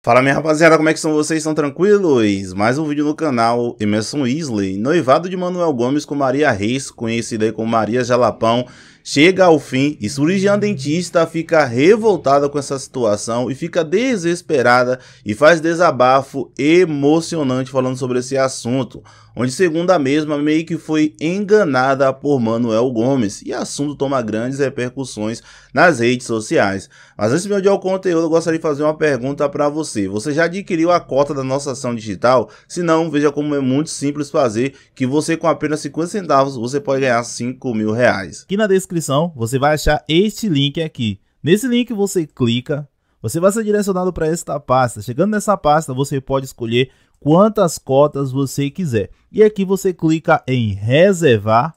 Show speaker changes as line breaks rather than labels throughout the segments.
Fala minha rapaziada, como é que são vocês? Estão tranquilos? Mais um vídeo no canal Emerson Isley, noivado de Manuel Gomes com Maria Reis, conhecida como Maria Jalapão, chega ao fim e Surijan Dentista fica revoltada com essa situação e fica desesperada e faz desabafo emocionante falando sobre esse assunto, onde segundo a mesma meio que foi enganada por Manuel Gomes e assunto toma grandes repercussões nas redes sociais. Mas antes de eu o conteúdo, eu gostaria de fazer uma pergunta para você. Você já adquiriu a cota da nossa ação digital? Se não, veja como é muito simples fazer que você com apenas 50 centavos você pode ganhar 5 mil reais. Aqui na descrição descrição, você vai achar este link aqui. Nesse link você clica, você vai ser direcionado para esta pasta. Chegando nessa pasta, você pode escolher quantas cotas você quiser. E aqui você clica em reservar.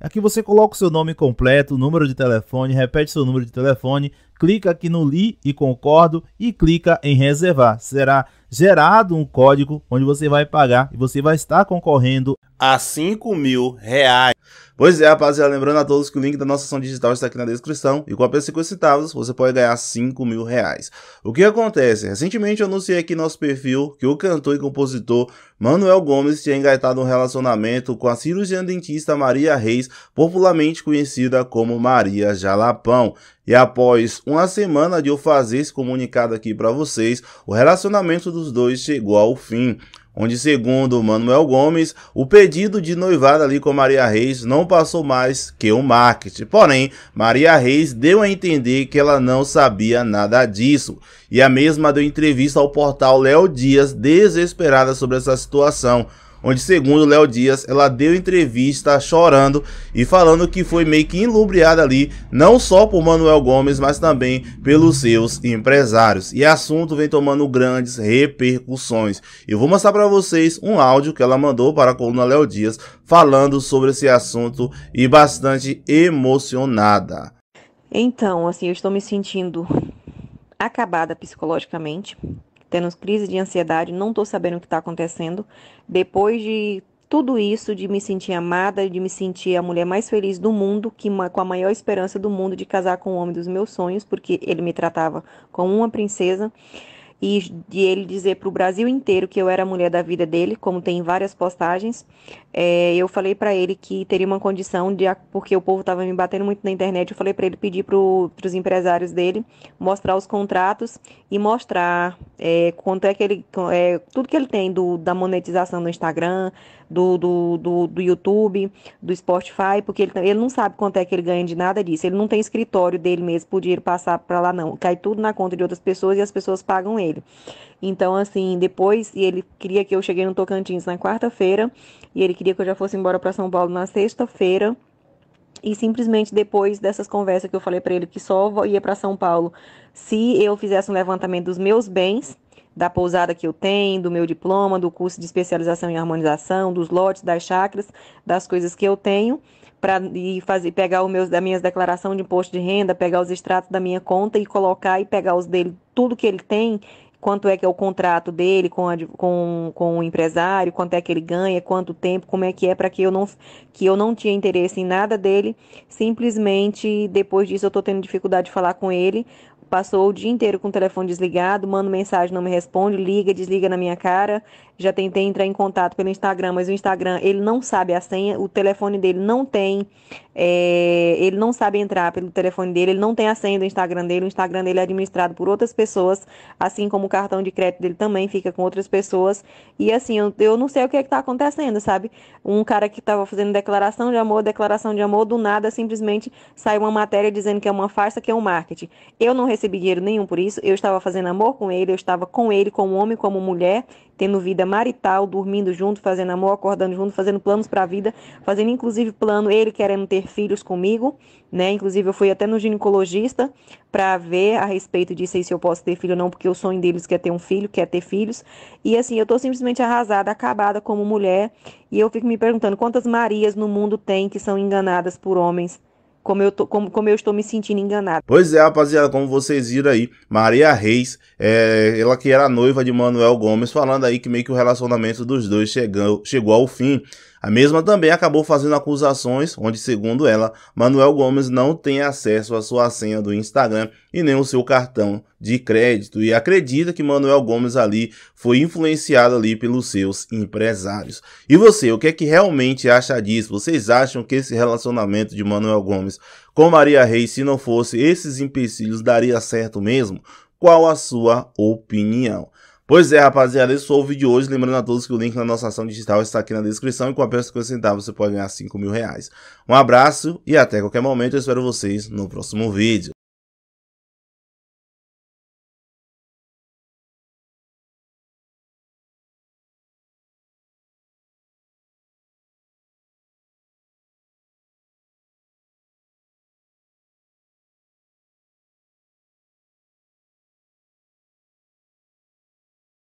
Aqui você coloca o seu nome completo, número de telefone, repete seu número de telefone, clica aqui no Li e Concordo e clica em Reservar. Será gerado um código onde você vai pagar e você vai estar concorrendo a 5 mil reais. Pois é, rapaziada, lembrando a todos que o link da nossa ação digital está aqui na descrição e com apenas 5 centavos você pode ganhar 5 mil reais. O que acontece? Recentemente eu anunciei aqui nosso perfil que o cantor e compositor Manuel Gomes tinha engaitado um relacionamento com a cirurgiã dentista Maria Reis, popularmente conhecida como Maria Jalapão. E após uma semana de eu fazer esse comunicado aqui para vocês, o relacionamento dos dois chegou ao fim onde segundo Manuel Gomes, o pedido de noivado ali com Maria Reis não passou mais que um marketing. Porém, Maria Reis deu a entender que ela não sabia nada disso. E a mesma deu entrevista ao portal Léo Dias desesperada sobre essa situação onde, segundo Léo Dias, ela deu entrevista chorando e falando que foi meio que ilubriada ali, não só por Manuel Gomes, mas também pelos seus empresários. E assunto vem tomando grandes repercussões. Eu vou mostrar para vocês um áudio que ela mandou para a coluna Léo Dias falando sobre esse assunto e bastante emocionada.
Então, assim, eu estou me sentindo acabada psicologicamente tendo crise de ansiedade, não estou sabendo o que está acontecendo. Depois de tudo isso, de me sentir amada, de me sentir a mulher mais feliz do mundo, que com a maior esperança do mundo de casar com o homem dos meus sonhos, porque ele me tratava como uma princesa e de ele dizer para o Brasil inteiro que eu era a mulher da vida dele, como tem várias postagens, é, eu falei para ele que teria uma condição de porque o povo estava me batendo muito na internet, eu falei para ele pedir para os empresários dele mostrar os contratos e mostrar é, quanto é que ele é, tudo que ele tem do, da monetização no Instagram, do, do, do, do YouTube, do Spotify, porque ele, ele não sabe quanto é que ele ganha de nada disso. Ele não tem escritório dele mesmo, podia passar para lá não. Cai tudo na conta de outras pessoas e as pessoas pagam ele ele. Então, assim, depois, e ele queria que eu cheguei no Tocantins na quarta-feira, e ele queria que eu já fosse embora para São Paulo na sexta-feira. E simplesmente depois dessas conversas que eu falei para ele que só ia para São Paulo se eu fizesse um levantamento dos meus bens, da pousada que eu tenho, do meu diploma, do curso de especialização em harmonização, dos lotes, das chacras, das coisas que eu tenho, para fazer pegar o meus da minhas declaração de imposto de renda, pegar os extratos da minha conta e colocar e pegar os dele tudo que ele tem, quanto é que é o contrato dele com, a, com, com o empresário, quanto é que ele ganha, quanto tempo, como é que é, para que eu não que eu não tinha interesse em nada dele. Simplesmente depois disso eu estou tendo dificuldade de falar com ele, Passou o dia inteiro com o telefone desligado, manda mensagem, não me responde, liga, desliga na minha cara. Já tentei entrar em contato pelo Instagram, mas o Instagram ele não sabe a senha, o telefone dele não tem, é, ele não sabe entrar pelo telefone dele, ele não tem a senha do Instagram dele, o Instagram dele é administrado por outras pessoas, assim como o cartão de crédito dele também fica com outras pessoas. E assim, eu, eu não sei o que é que tá acontecendo, sabe? Um cara que estava fazendo declaração de amor, declaração de amor, do nada simplesmente sai uma matéria dizendo que é uma farsa, que é um marketing. Eu não recebi dinheiro nenhum por isso. Eu estava fazendo amor com ele, eu estava com ele, como homem, como mulher, tendo vida marital, dormindo junto, fazendo amor, acordando junto, fazendo planos para a vida, fazendo inclusive plano, ele querendo ter filhos comigo, né? Inclusive eu fui até no ginecologista para ver a respeito disso aí se eu posso ter filho ou não, porque o sonho deles quer é ter um filho, quer é ter filhos. E assim, eu tô simplesmente arrasada, acabada como mulher, e eu fico me perguntando quantas Marias no mundo tem que são enganadas por homens como eu, tô, como, como eu estou me sentindo enganado.
Pois é, rapaziada, como vocês viram aí, Maria Reis, é, ela que era noiva de Manuel Gomes, falando aí que meio que o relacionamento dos dois chegou, chegou ao fim. A mesma também acabou fazendo acusações onde, segundo ela, Manuel Gomes não tem acesso à sua senha do Instagram e nem o seu cartão de crédito e acredita que Manuel Gomes ali foi influenciado ali pelos seus empresários. E você, o que é que realmente acha disso? Vocês acham que esse relacionamento de Manuel Gomes com Maria Reis, se não fosse esses empecilhos, daria certo mesmo? Qual a sua opinião? Pois é, rapaziada, esse foi o vídeo de hoje. Lembrando a todos que o link na nossa ação digital está aqui na descrição e com apenas 50 centavos você pode ganhar 5 mil reais. Um abraço e até qualquer momento. Eu espero vocês no próximo vídeo.